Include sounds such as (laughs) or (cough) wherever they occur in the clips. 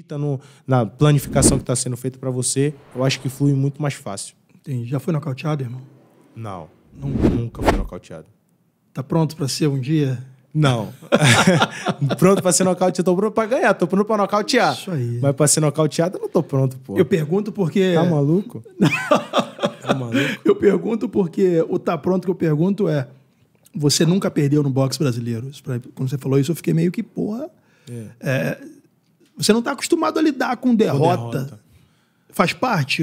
está na planificação que está sendo feita para você, eu acho que flui muito mais fácil. Entendi. Já foi nocauteado, irmão? Não. Nunca, nunca fui nocauteado. Tá pronto para ser um dia? Não. (laughs) pronto para ser nocauteado, tô pronto para ganhar, tô pronto para nocautear. Isso aí. Mas para ser nocauteado eu não tô pronto, pô. Eu pergunto porque Tá maluco? (laughs) tá maluco? Eu pergunto porque o tá pronto que eu pergunto é você nunca perdeu no boxe brasileiro. Quando você falou isso, eu fiquei meio que, porra. É. É, você não está acostumado a lidar com derrota. derrota. Faz parte?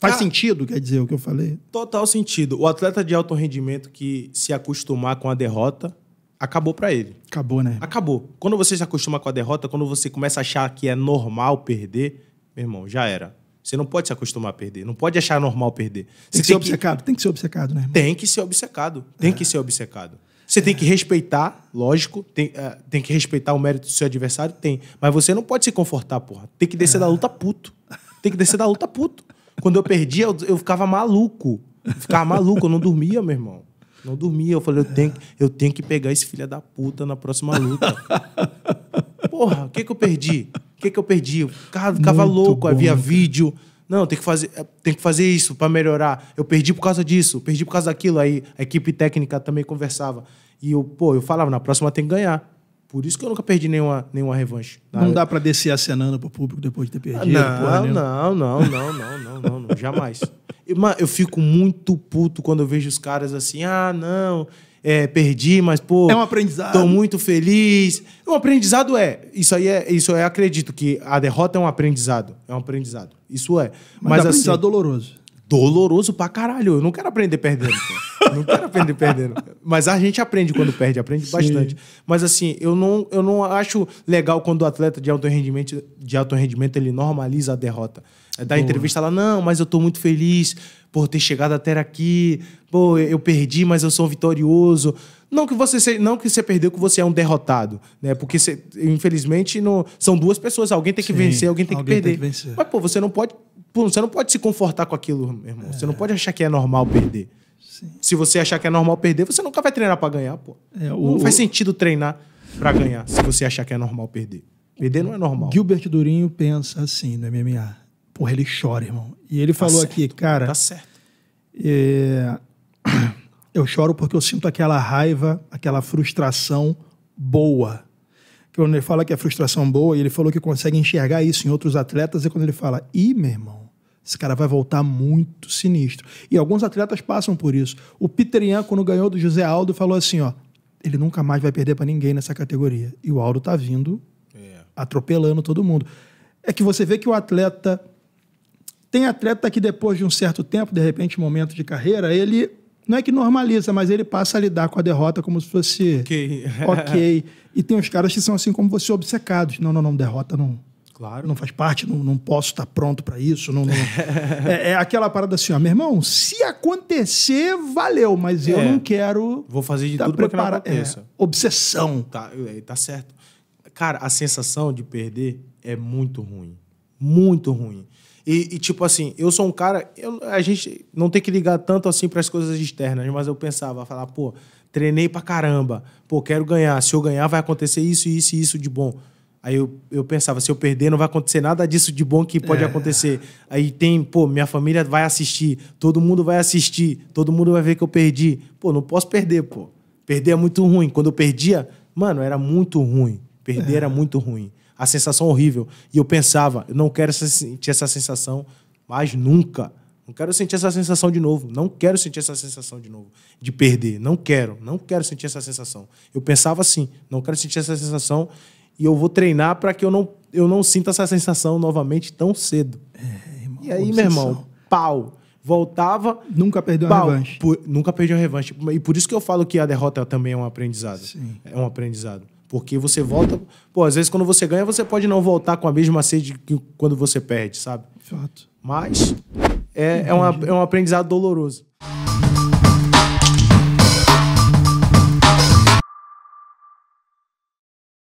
Faz ah, sentido, quer dizer, o que eu falei? Total sentido. O atleta de alto rendimento que se acostumar com a derrota, acabou para ele. Acabou, né? Acabou. Quando você se acostuma com a derrota, quando você começa a achar que é normal perder, meu irmão, já era. Você não pode se acostumar a perder, não pode achar normal perder. Tem você que tem ser que... obcecado, tem que ser obcecado, né? Irmão? Tem que ser obcecado, tem é. que ser obcecado. Você tem que respeitar, lógico, tem, uh, tem que respeitar o mérito do seu adversário, tem. Mas você não pode se confortar, porra. Tem que descer da luta puto. Tem que descer da luta puto. Quando eu perdia, eu, eu ficava maluco. ficava maluco, eu não dormia, meu irmão. Não dormia. Eu falei, eu tenho, eu tenho que pegar esse filho da puta na próxima luta. Porra, o que que eu perdi? O que que eu perdi? Eu ficava, ficava louco, bom. havia vídeo. Não, tem que fazer, eh, tem que fazer isso para melhorar. Eu perdi por causa disso, perdi por causa daquilo. Aí a equipe técnica também conversava. E eu, pô, eu falava, na próxima tem que ganhar. Por isso que eu nunca perdi nenhuma, nenhuma revanche. Não eu... dá para descer acenando pro público depois de ter perdido? Não, ah, porra, não, não, não, não, não, não, não, não, jamais. Eu, fico muito puto quando eu vejo os caras assim, ah, não, é, perdi, mas, pô. É um aprendizado. Tô muito feliz. Um aprendizado é. Isso aí é. Isso é, acredito que a derrota é um aprendizado. É um aprendizado. Isso é. Mas, mas aprendizado assim, doloroso. Doloroso pra caralho. Eu não quero aprender perdendo. não quero aprender perdendo. Mas a gente aprende quando perde, aprende Sim. bastante. Mas assim, eu não, eu não acho legal quando o atleta de alto rendimento, de alto rendimento ele normaliza a derrota. É da Boa. entrevista lá, não, mas eu tô muito feliz por ter chegado até aqui. Pô, eu perdi, mas eu sou vitorioso. Não que você não que você perdeu, que você é um derrotado, né? Porque você, infelizmente não, são duas pessoas, alguém tem que Sim, vencer, alguém tem alguém que perder. Tem que mas pô, você não pode, pô, você não pode se confortar com aquilo, meu irmão. É. Você não é. pode achar que é normal perder. Sim. Se você achar que é normal perder, você nunca vai treinar para ganhar, pô. É, o... Não faz sentido treinar para ganhar se você achar que é normal perder. Perder não é normal. Gilbert Durinho pensa assim no MMA. Porra, ele chora, irmão. E ele tá falou certo, aqui, cara. Tá certo. É... (clears throat) Eu choro porque eu sinto aquela raiva, aquela frustração boa. Quando ele fala que é frustração boa, ele falou que consegue enxergar isso em outros atletas, e quando ele fala, ih, meu irmão, esse cara vai voltar muito sinistro. E alguns atletas passam por isso. O Peter Ian, quando ganhou do José Aldo, falou assim: ó, ele nunca mais vai perder para ninguém nessa categoria. E o Aldo tá vindo, é. atropelando todo mundo. É que você vê que o atleta tem atleta que depois de um certo tempo, de repente, momento de carreira, ele não é que normaliza, mas ele passa a lidar com a derrota como se fosse (laughs) ok. E tem os caras que são assim como você, obcecados. Não, não, não, derrota não. Claro. Não faz parte, não, não posso estar pronto para isso. Não, não... (laughs) é, é, aquela parada assim, ó, meu irmão, se acontecer, valeu, mas é. eu não quero. Vou fazer de tá tudo para que não aconteça. É, obsessão. Tá, é, tá certo. Cara, a sensação de perder é muito ruim. Muito ruim. E, e, tipo assim, eu sou um cara. Eu, a gente não tem que ligar tanto assim para as coisas externas, mas eu pensava, falar, pô, treinei pra caramba, pô, quero ganhar. Se eu ganhar, vai acontecer isso, isso e isso de bom. Aí eu, eu pensava, se eu perder, não vai acontecer nada disso de bom que pode é. acontecer. Aí tem, pô, minha família vai assistir, todo mundo vai assistir, todo mundo vai ver que eu perdi. Pô, não posso perder, pô. Perder é muito ruim. Quando eu perdia, mano, era muito ruim. Perder é. era muito ruim. A sensação horrível. E eu pensava, eu não quero sentir essa sensação mais nunca. Não quero sentir essa sensação de novo. Não quero sentir essa sensação de novo. De perder. Não quero. Não quero sentir essa sensação. Eu pensava assim. Não quero sentir essa sensação. E eu vou treinar para que eu não, eu não sinta essa sensação novamente tão cedo. É, irmão, e aí, obsessão. meu irmão, pau. Voltava. Nunca perdeu pau, a revanche. Por, nunca perdeu a revanche. E por isso que eu falo que a derrota também é um aprendizado. Sim. É um aprendizado. Porque você volta. Pô, às vezes quando você ganha, você pode não voltar com a mesma sede que quando você perde, sabe? Fato. Mas é, é, uma, é um aprendizado doloroso.